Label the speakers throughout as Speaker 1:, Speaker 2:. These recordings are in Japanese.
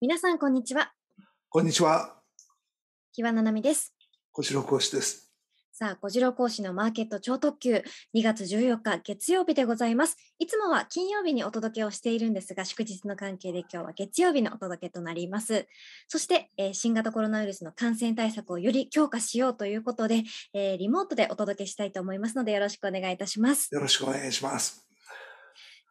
Speaker 1: 皆さん、こんにちは。
Speaker 2: こんにちは。
Speaker 1: 木和奈なみです。
Speaker 2: 小次郎講師です。
Speaker 1: さあ、小次郎講師のマーケット超特急、2月14日月曜日でございます。いつもは金曜日にお届けをしているんですが、祝日の関係で今日は月曜日のお届けとなります。そして、えー、新型コロナウイルスの感染対策をより強化しようということで、えー、リモートでお届けしたいと思いますので、よろしくお願いいたします。よ
Speaker 2: ろしくお願いします。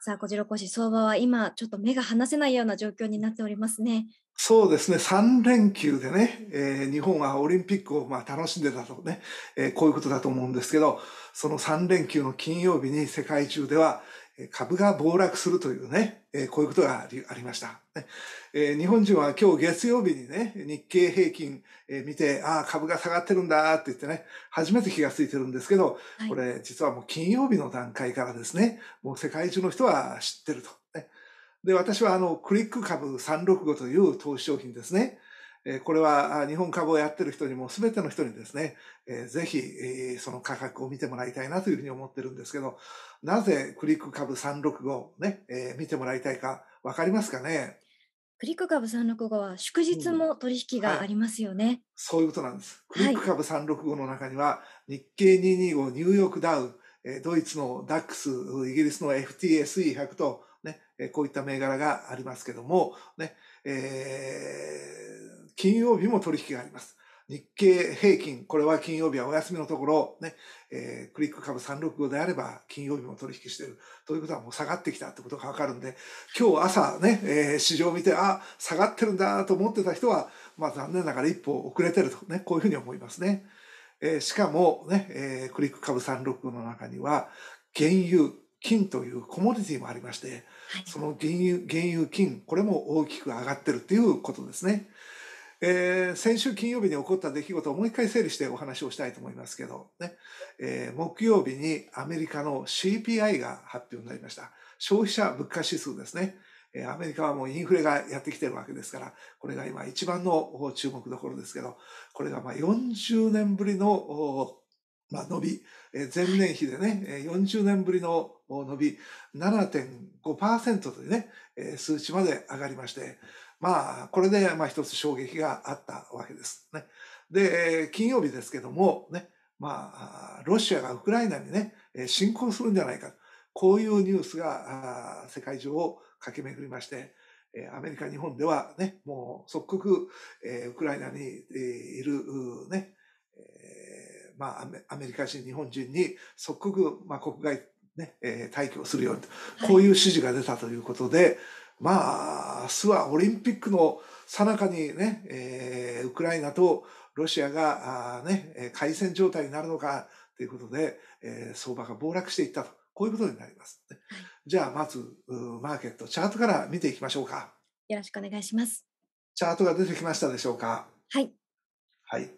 Speaker 1: さあ、こちらこし相場は今、ちょっと目が離せないような状況になっておりますね。
Speaker 2: そうですね、3連休でね、えー、日本はオリンピックをまあ楽しんでたとね、えー、こういうことだと思うんですけど、その3連休の金曜日に世界中では、株が暴落するというね、こういうことがありました。日本人は今日月曜日にね、日経平均見て、ああ、株が下がってるんだって言ってね、初めて気がついてるんですけど、これ実はもう金曜日の段階からですね、もう世界中の人は知ってると。で、私はあの、クリック株365という投資商品ですね。えこれは日本株をやってる人にも全ての人にですね、えぜひ、えその価格を見てもらいたいなというふうに思ってるんですけど、なぜクリック株365ね、え見てもらいたいかわかりますかね
Speaker 1: クリック株365は祝日も取引がありますよね、うんはい、
Speaker 2: そういうことなんです。クリック株365の中には、日経225、ニューヨークダウ、ドイツのダックス、イギリスの FTSE100 と、ね、こういった銘柄がありますけども、ね、えー金曜日も取引があります。日経平均、これは金曜日はお休みのところ、ね、えー、クリック株365であれば金曜日も取引してる。ということはもう下がってきたってことがわかるんで、今日朝ね、えー、市場を見て、あ、下がってるんだと思ってた人は、まあ残念ながら一歩遅れてるとね、こういうふうに思いますね。えー、しかもね、えー、クリック株365の中には、原油、金というコモディティもありまして、その原油、原油金、これも大きく上がってるっていうことですね。えー、先週金曜日に起こった出来事をもう一回整理してお話をしたいと思いますけど、ねえー、木曜日にアメリカの CPI が発表になりました。消費者物価指数ですね。えー、アメリカはもうインフレがやってきてるわけですから、これが今一番の注目どころですけど、これがまあ40年ぶりのまあ、伸び、え前年比でね、40年ぶりの伸び、7.5%うね、数値まで上がりまして、まあ、これで、まあ、一つ衝撃があったわけです。ね。で、金曜日ですけども、ね、まあ、ロシアがウクライナにね、侵攻するんじゃないか。こういうニュースが、世界中を駆け巡りまして、アメリカ、日本ではね、もう即刻、ウクライナにいる、ね、まあ、アメリカ人、日本人に即刻、まあ、国外、ね、退去をするようにと、こういう指示が出たということで、はいまあすはオリンピックのさなかにね、えー、ウクライナとロシアがね、開戦状態になるのかということで、えー、相場が暴落していったとこういうことになります、はい、じゃあまずマーケットチャートから見ていきましょうか
Speaker 1: よろしくお願いします
Speaker 2: チャートが出てきましたでしょうかはい、はい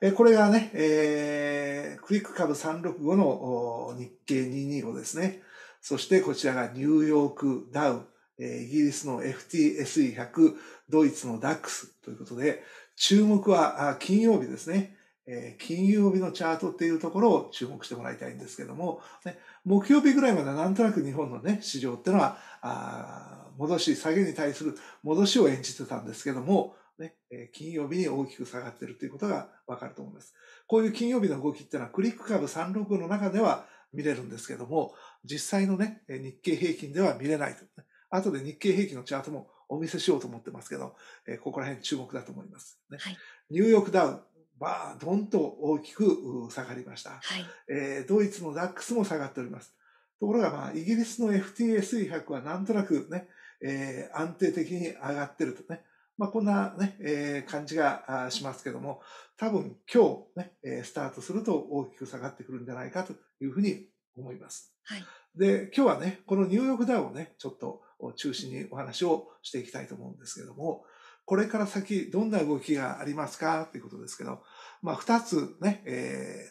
Speaker 2: えー、これがね、えー、クイック株365の日経225ですねそしてこちらがニューヨークダウン。えイギリスの FTSE100、ドイツの DAX ということで、注目は金曜日ですね。え金曜日のチャートっていうところを注目してもらいたいんですけども、ね、木曜日ぐらいまではなんとなく日本のね、市場っていうのは、あ戻し、下げに対する戻しを演じてたんですけども、ね、金曜日に大きく下がってるということがわかると思います。こういう金曜日の動きっていうのはクリック株365の中では見れるんですけども、実際のね、日経平均では見れないと、ね。後で日経平均のチャートもお見せしようと思ってますけど、えー、ここら辺注目だと思います、ね、はい、ニューヨークダウン、バーン、どんと大きく下がりました。はい、えー、ドイツのダックスも下がっております。ところが、まあ、イギリスの FTSE100 はなんとなくね、えー、安定的に上がってるとね、まあ、こんなね、えー、感じがしますけども、多分今日ね、えスタートすると大きく下がってくるんじゃないかというふうに思います。はい、で、今日はね、このニューヨークダウンをね、ちょっとを中心にお話をしていきたいと思うんですけども、これから先どんな動きがありますかということですけど、まあ二つね、え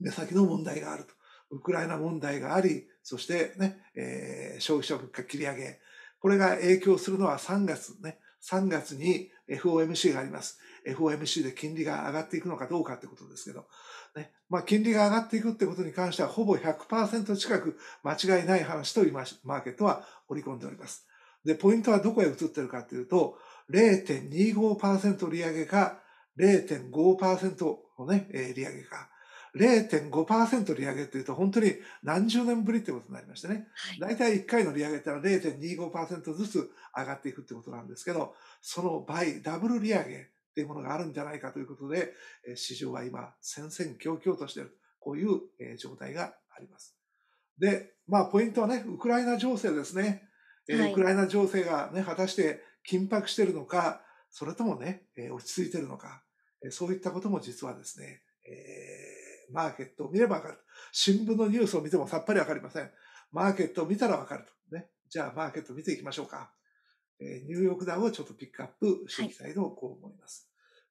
Speaker 2: ー、目先の問題があると。ウクライナ問題があり、そしてね、えー、消費者物価切り上げ。これが影響するのは3月ね、3月に FOMC があります。FOMC で金利が上がっていくのかどうかってことですけど、ねまあ、金利が上がっていくってことに関しては、ほぼ100%近く間違いない話と今、マーケットは織り込んでおります。で、ポイントはどこへ移ってるかというと、0.25%利上げか、0.5%のね、えー、利上げか。0.5%利上げっていうと本当に何十年ぶりってことになりましてね。大体1回の利上げったら0.25%ずつ上がっていくってことなんですけど、その倍、ダブル利上げっていうものがあるんじゃないかということで、市場は今、戦々恐々としている、こういう状態があります。で、まあ、ポイントはね、ウクライナ情勢ですね。はい、ウクライナ情勢がね、果たして緊迫しているのか、それともね、落ち着いているのか、そういったことも実はですね、えー、マーケットを見ればわかる。新聞のニュースを見てもさっぱりわかりません。マーケットを見たらわかると。ね。じゃあ、マーケット見ていきましょうか。えニューヨークダウをちょっとピックアップしていきたいとこう思います。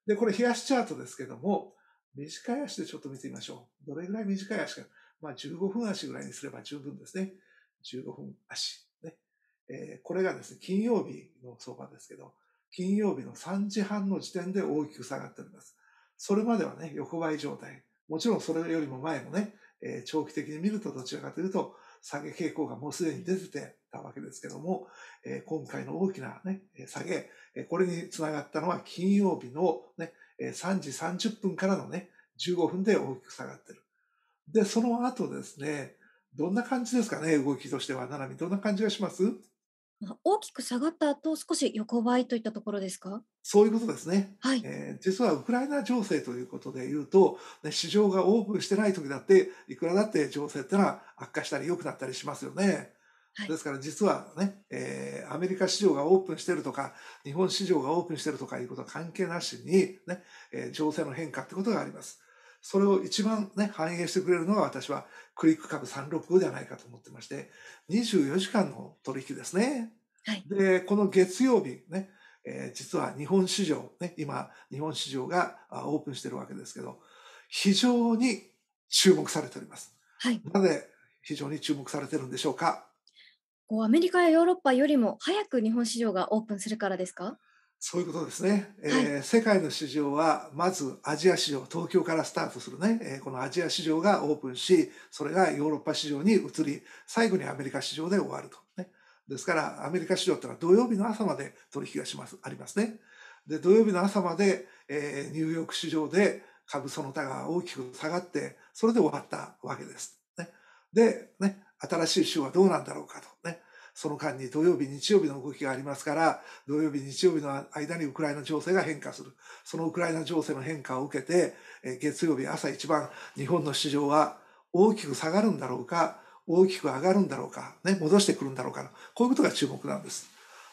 Speaker 2: はい、で、これ冷やしチャートですけども、短い足でちょっと見てみましょう。どれぐらい短い足か。まあ15分足ぐらいにすれば十分ですね。15分足。ね。えー、これがですね、金曜日の相場ですけど、金曜日の3時半の時点で大きく下がっております。それまではね、横ばい状態。もちろんそれよりも前もね、えー、長期的に見るとどちらかというと、下げ傾向がもうすでに出てたわけですけども、えー、今回の大きな、ね、下げ、これにつながったのは金曜日の、ね、3時30分からのね、15分で大きく下がってる。で、その後ですね、どんな感じですかね、動きとしては。ななみ、どんな感じがします
Speaker 1: 大きく下がった後少し横ばいといったところですか
Speaker 2: そういうことですね、はいえー、実はウクライナ情勢ということでいうと、ね、市場がオープンしてない時だっていくらだって情勢ってのは悪化したり良くなったりしますよね。はい、ですから実はね、えー、アメリカ市場がオープンしてるとか日本市場がオープンしてるとかいうことは関係なしにね、えー、情勢の変化ってことがあります。それを一番、ね、反映してくれるのは私はクリック株365ではないかと思ってまして、24時間の取引ですね。はい、で、この月曜日ね、えー、実は日本市場、ね、今、日本市場がオープンしてるわけですけど、非常に注目されております。はい、なぜ非常に注目されてるんでしょうか。
Speaker 1: こうアメリカやヨーロッパよりも早く日本市場がオープンするからですか
Speaker 2: そういうことですね、えー、世界の市場はまずアジア市場東京からスタートするね、えー、このアジア市場がオープンしそれがヨーロッパ市場に移り最後にアメリカ市場で終わると、ね、ですからアメリカ市場ってのは土曜日の朝まで取引がしますありますねで土曜日の朝まで、えー、ニューヨーク市場で株その他が大きく下がってそれで終わったわけです、ね、で、ね、新しい週はどうなんだろうかとねその間に土曜日、日曜日の動きがありますから、土曜日、日曜日の間にウクライナ情勢が変化する。そのウクライナ情勢の変化を受けて、月曜日朝一番、日本の市場は大きく下がるんだろうか、大きく上がるんだろうか、ね、戻してくるんだろうか、こういうことが注目なんです。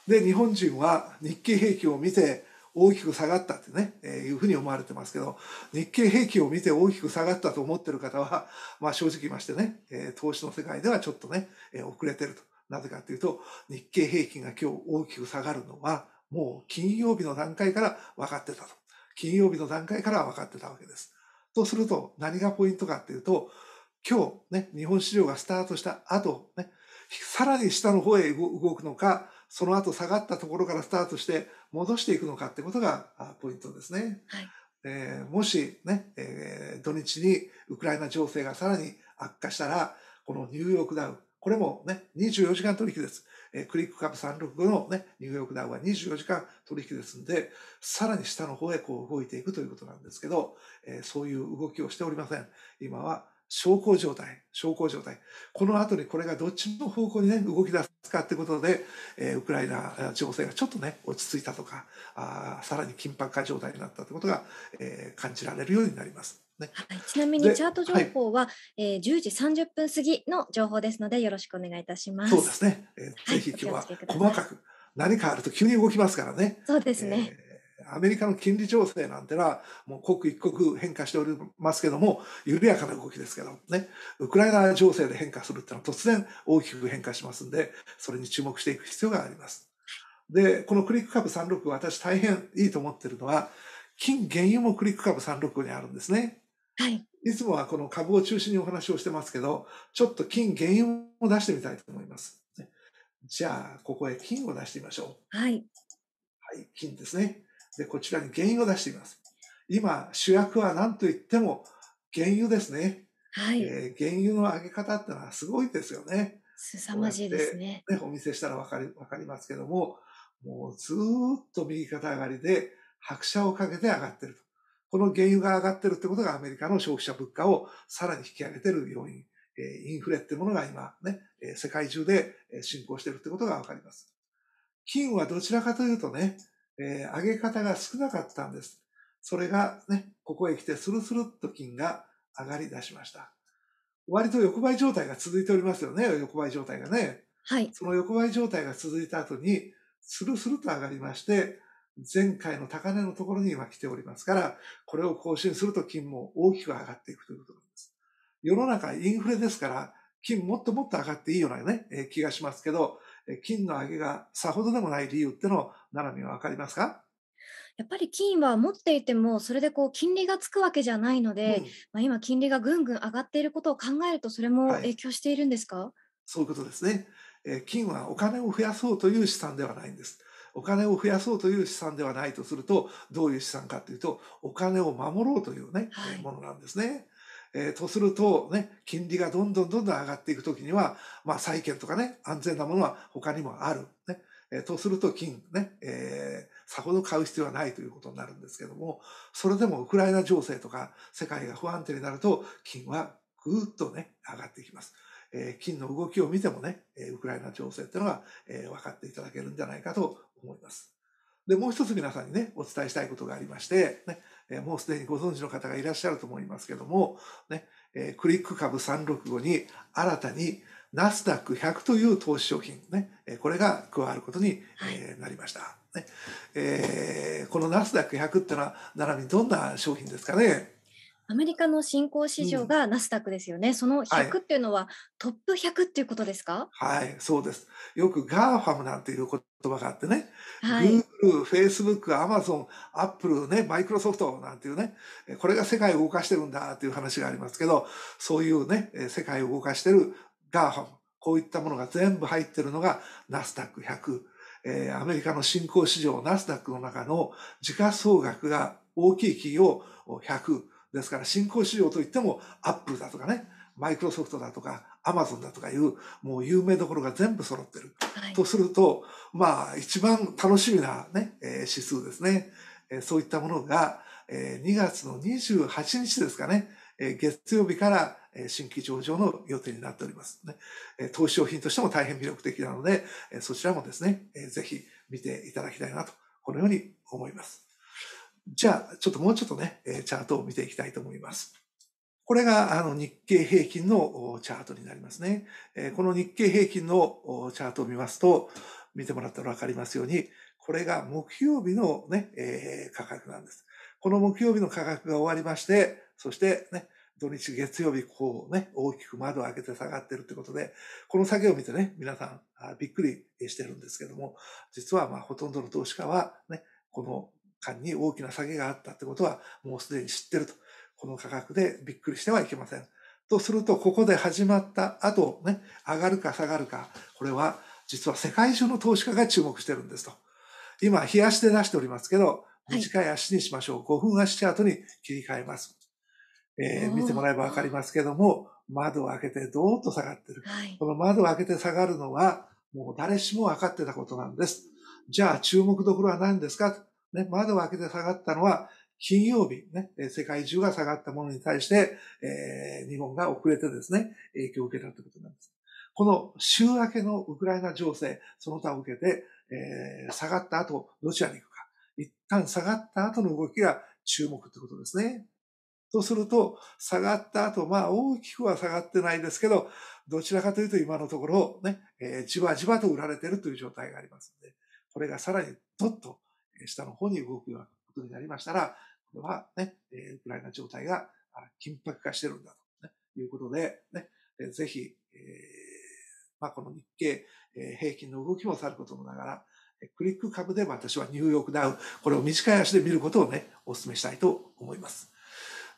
Speaker 2: で、日本人は日経平均を見て、大きく下がったってね、えー、いうふうに思われてますけど、日経平均を見て大きく下がったと思ってる方は、まあ正直言いましてね、えー、投資の世界ではちょっとね、えー、遅れてると。なぜかというと、日経平均が今日大きく下がるのは、もう金曜日の段階から分かってたと。金曜日の段階から分かってたわけです。そうすると、何がポイントかっていうと、今日ね、日本市場がスタートした後、ね、さらに下の方へ動くのか、その後下がったところからスタートして戻していくのかってことがポイントですね。はい、えー、もしね、えー、土日にウクライナ情勢がさらに悪化したら、このニューヨークダウ、これもね、24時間取引です。えー、クリック株365のね、ニューヨークダウは24時間取引ですんで、さらに下の方へこう動いていくということなんですけど、えー、そういう動きをしておりません。今は小康状態、小康状態。この後にこれがどっちの方向にね、動き出すかってことで、えー、ウクライナ情勢がちょっとね、落ち着いたとか、あさらに緊迫化状態になったということが、えー、感じられるようになりま
Speaker 1: す。ね、はい、ちなみにチャート情報は、はい、えー、10時30分過ぎの情報ですのでよろしくお願いいたします。そうです
Speaker 2: ね、えー、ぜひ今日は細かく何かあると急に動きますからね。
Speaker 1: そうですね、えー
Speaker 2: アメリカの金利情勢なんてのは、もう刻一刻変化しておりますけども、緩やかな動きですけどね、ウクライナ情勢で変化するっていうのは突然大きく変化しますんで、それに注目していく必要があります。で、このクリック株36、私大変いいと思ってるのは、金原油もクリック株36にあるんですね。はい。いつもはこの株を中心にお話をしてますけど、ちょっと金、原油を出してみたいと思います。じゃあ、ここへ金を出してみましょう。はい。はい、金ですね。で、こちらに原油を出してみます。今、主役は何と言っても、原油ですね。はい。えー、原油の上げ方ってのはすごいですよね。凄まじいですね。ねお見せしたらわかり、わかりますけども、もうずっと右肩上がりで、拍車をかけて上がってると。この原油が上がってるってことがアメリカの消費者物価をさらに引き上げてる要因、えインフレってものが今ね、世界中で進行してるってことがわかります。金はどちらかというとね、え上げ方が少なかったんです。それがね、ここへ来てスルスルっと金が上がり出しました。割と横ばい状態が続いておりますよね、横ばい状態がね。はい。その横ばい状態が続いた後に、スルスルと上がりまして、前回の高値のところに今来ておりますから、これを更新すると金も大きく上がっていくということなんです。世の中インフレですから、金もっともっと上がっていいようなね、え気がしますけど、金の上げがさほどでもない理由ってのを、ナナはわかりますか
Speaker 1: やっぱり金は持っていてもそれでこう金利がつくわけじゃないので、うん、まあ、今金利がぐんぐん上がっていることを考えるとそれも影響しているんですか、はい、
Speaker 2: そういうことですね、え金はお金を増やそうという資産ではないんですお金を増やそうという資産ではないとするとどういう資産かというとお金を守ろうというね、はい、ものなんですね。えー、とするとね金利がどんどんどんどん上がっていく時には、まあ、債券とかね安全なものは他にもある、ねえー、とすると金ね、えー、さほど買う必要はないということになるんですけどもそれでもウクライナ情勢とか世界が不安定になると金はぐーっとね上がっていきます。えー、金の動きを見てもね、えウクライナ情勢っていうのは、えー、分かっていただけるんじゃないかと思います。で、もう一つ皆さんにね、お伝えしたいことがありまして、ね、えもうすでにご存知の方がいらっしゃると思いますけども、ね、えー、クリック株365に新たにナスダック100という投資商品、ね、これが加わることに、えなりました。ねえー、このナスダック100ってのは、並びどんな商品ですかね。
Speaker 1: アメリカの新興市場がナスダックですよね、うん、その100っていうのはトップ100っていうことですか、は
Speaker 2: い、はい、そうです。よく GAFAM なんていう言葉があってね、はい、Google、Facebook、Amazon、Apple、ね、Microsoft なんていうね、これが世界を動かしてるんだっていう話がありますけど、そういうね、世界を動かしてる GAFAM、こういったものが全部入ってるのがナスダック100。えー、アメリカの新興市場ナスダックの中の時価総額が大きい企業100。ですから新興市場といってもアップルだとかねマイクロソフトだとかアマゾンだとかいうもう有名どころが全部揃ってる、はい、とするとまあ一番楽しみなね、えー、指数ですね、えー、そういったものが、えー、2月の28日ですかね、えー、月曜日から新規上場の予定になっておりますね、投資商品としても大変魅力的なので、そちらもですね、ぜひ見ていただきたいなと、このように思います。じゃあ、ちょっともうちょっとね、チャートを見ていきたいと思います。これがあの日経平均のチャートになりますね。この日経平均のチャートを見ますと、見てもらったらわかりますように、これが木曜日のね、えー、価格なんです。この木曜日の価格が終わりまして、そしてね、土日月曜日、こうね、大きく窓を開けて下がってるってことで、この下げを見てね、皆さんびっくりしてるんですけども、実はまあほとんどの投資家はね、この間に大きな下げがあったってことはもうすでに知ってると。この価格でびっくりしてはいけません。とすると、ここで始まった後、ね、上がるか下がるか、これは実は世界中の投資家が注目してるんですと。今、冷やしで出しておりますけど、短い足にしましょう。5分足チャートに切り替えます。えー、見てもらえばわかりますけども、窓を開けてドーッと下がってる。この窓を開けて下がるのは、もう誰しも分かってたことなんです。じゃあ注目どころは何ですかね、窓を開けて下がったのは、金曜日、ね、世界中が下がったものに対して、えー、日本が遅れてですね、影響を受けたということなんです。この週明けのウクライナ情勢、その他を受けて、えー、下がった後、どちらに行くか。一旦下がった後の動きが注目ってことですね。とすると、下がった後、まあ大きくは下がってないですけど、どちらかというと今のところね、えー、じわじわと売られているという状態がありますので、これがさらにどっと下の方に動くようなことになりましたら、これはね、ウクライナ状態が緊迫化してるんだということで、ね、ぜひ、えー、まあ、この日経平均の動きもさることもながら、クリック株で私はニューヨークダウン、これを短い足で見ることをね、お勧めしたいと思います。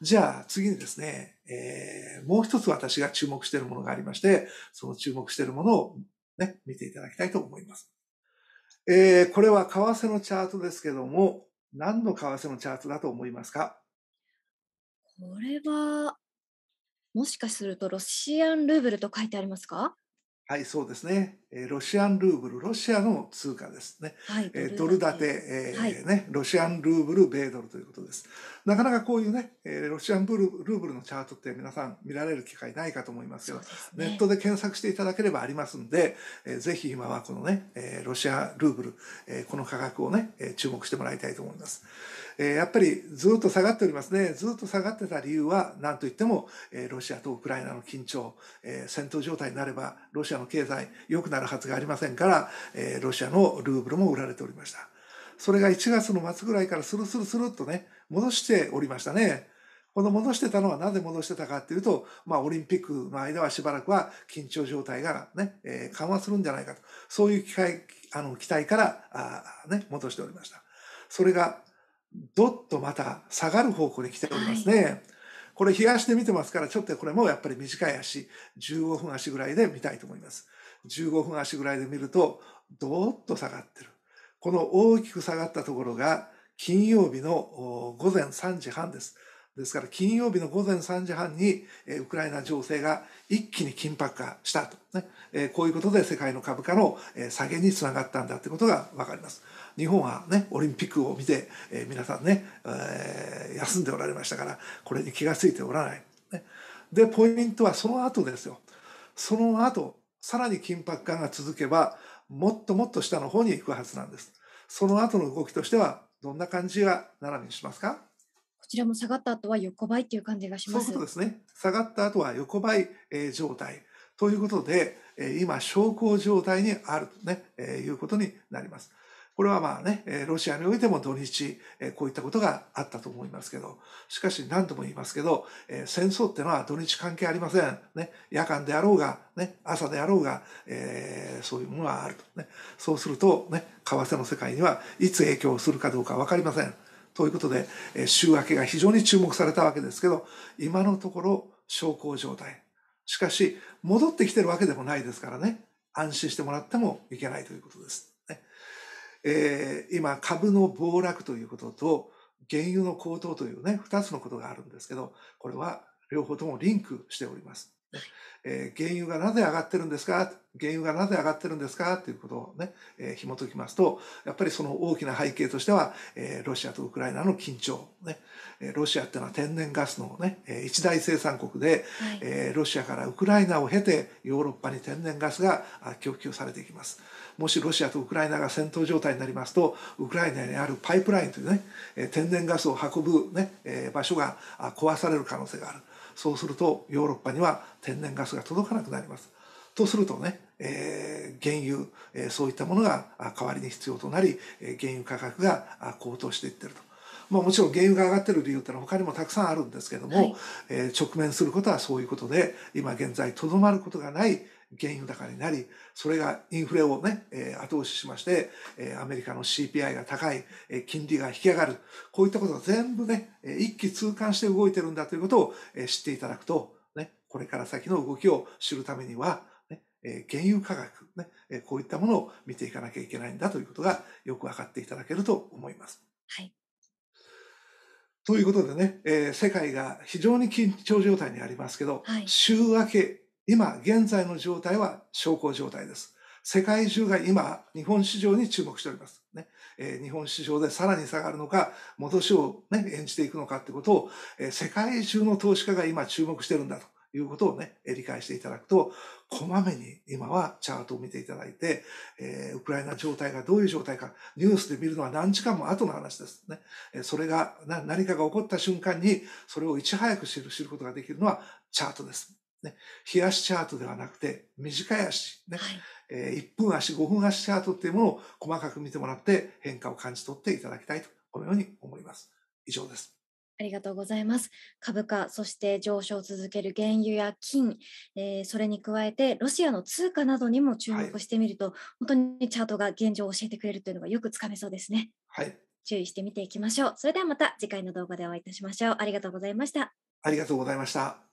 Speaker 2: じゃあ次にですね、えー、もう一つ私が注目しているものがありまして、その注目しているものをね、見ていただきたいと思います。えー、これは為替のチャートですけども、何の為替のチャートだと思いますか
Speaker 1: これは、もしかするとロシアンルーブルと書いてありますか
Speaker 2: はい、そうですね。ロシアンルーブル、ロシアの通貨ですね。はい、えドル建て、えー、はい、ね、ロシアンルーブル、米ドルということです。なかなかこういうね、えロシアンブルルーブルのチャートって皆さん見られる機会ないかと思いますよ。ど、ね、ネットで検索していただければありますんで、えー、ぜひ今はこのね、えロシアルーブル、えこの価格をね、え注目してもらいたいと思います。えやっぱりずっと下がっておりますね。ずっと下がってた理由は、何といっても、えロシアとウクライナの緊張、え戦闘状態になれば、ロシアの経済良くななるはずがありませんから、えー、ロシアのルーブルも売られておりました。それが1月の末ぐらいからスルスルスルっとね、戻しておりましたね。この戻してたのはなぜ戻してたかっていうと、まあオリンピックの間はしばらくは緊張状態がね、えー、緩和するんじゃないかと、そういう機会、あの期待から、あね、戻しておりました。それが、どっとまた下がる方向に来ておりますね。はいこれ冷やして見てますから、ちょっとこれもやっぱり短い足、15分足ぐらいで見たいと思います。15分足ぐらいで見るとどーっと下がってるこの大きく下がったところが金曜日の午前3時半ですですから金曜日の午前3時半にウクライナ情勢が一気に緊迫化したと、ね、こういうことで世界の株価の下げにつながったんだということが分かります。日本はねオリンピックを見て、え皆さんね、え休んでおられましたからこれに気が付いておらない。ね、でポイントはその後ですよ。その後さらに緊迫感が続けば、もっともっと下の方に行くはずなんです。その後の動きとしては、どんな感じが並びにしますか
Speaker 1: こちらも下がった後は横ばいという感じがします。そういうことです
Speaker 2: ね。下がった後は横ばい、状態。ということで、今、昇降状態にあるとね、えー、いうことになります。これはまあね、ロシアにおいても土日、こういったことがあったと思いますけど、しかし何度も言いますけど、戦争ってのは土日関係ありません。ね、夜間であろうが、ね、朝であろうが、えー、そういうものはあると、ね。そうすると、ね、為替の世界にはいつ影響するかどうか分かりません。ということで、週明けが非常に注目されたわけですけど、今のところ小康状態。しかし、戻ってきてるわけでもないですからね、安心してもらってもいけないということです。えー、今株の暴落ということと原油の高騰というね2つのことがあるんですけどこれは両方ともリンクしております。えー、原油がなぜ上がってるんですか原油がなぜ上がってるんですかということをね、えー、紐解きますとやっぱりその大きな背景としては、えー、ロシアとウクライナの緊張、ねロシアっていうのは天然ガスの、ね、一大生産国で、はい、えー、ロシアからウクライナを経てヨーロッパに天然ガスが供給されていきます。もしロシアとウクライナが戦闘状態になりますとウクライナにあるパイプラインというね天然ガスを運ぶ、ね、場所が壊される可能性があるそうするとヨーロッパには天然ガスが届かなくなります。とするとね、えー、原油、えそういったものが代わりに必要となり、え原油価格が高騰していってると。まあ、もちろん原油が上がってる理由ってのは他にもたくさんあるんですけども、はい、え直面することはそういうことで今現在とどまることがない原油高になり、それがインフレをね、えー、後押ししまして、えー、アメリカの CPI が高い、えー、金利が引き上がる、こういったことが全部ね、えー、一気通貫して動いてるんだということを、えー、知っていただくと、ね、これから先の動きを知るためには、ね、えー、原油価格、ねえー、こういったものを見ていかなきゃいけないんだということがよく分かっていただけると思います。はい。ということでね、えー、世界が非常に緊張状態にありますけど、はい、週明け今、現在の状態は小康状態です。世界中が今、日本市場に注目しております。ねえー、日本市場でさらに下がるのか、戻しを、ね、演じていくのかってことを、えー、世界中の投資家が今注目してるんだということをね、理解していただくと、こまめに今はチャートを見ていただいて、えー、ウクライナ状態がどういう状態か、ニュースで見るのは何時間も後の話ですね。えー、それが何かが起こった瞬間に、それをいち早く知ることができるのはチャートです。ね、冷やしチャートではなくて、短い足、ね、はい、えー、1分足、5分足チャートっていうものを細かく見てもらって変化を感じ取っていただきたいと、このように思います。以上です。
Speaker 1: ありがとうございます。株価、そして上昇を続ける原油や金、えー、それに加えてロシアの通貨などにも注目してみると、はい、本当にチャートが現状を教えてくれるというのがよくつかめそうですね。はい。注意して見ていきましょう。それではまた次回の動画でお会いいたしましょう。ありがとうございました。ありがとうございました。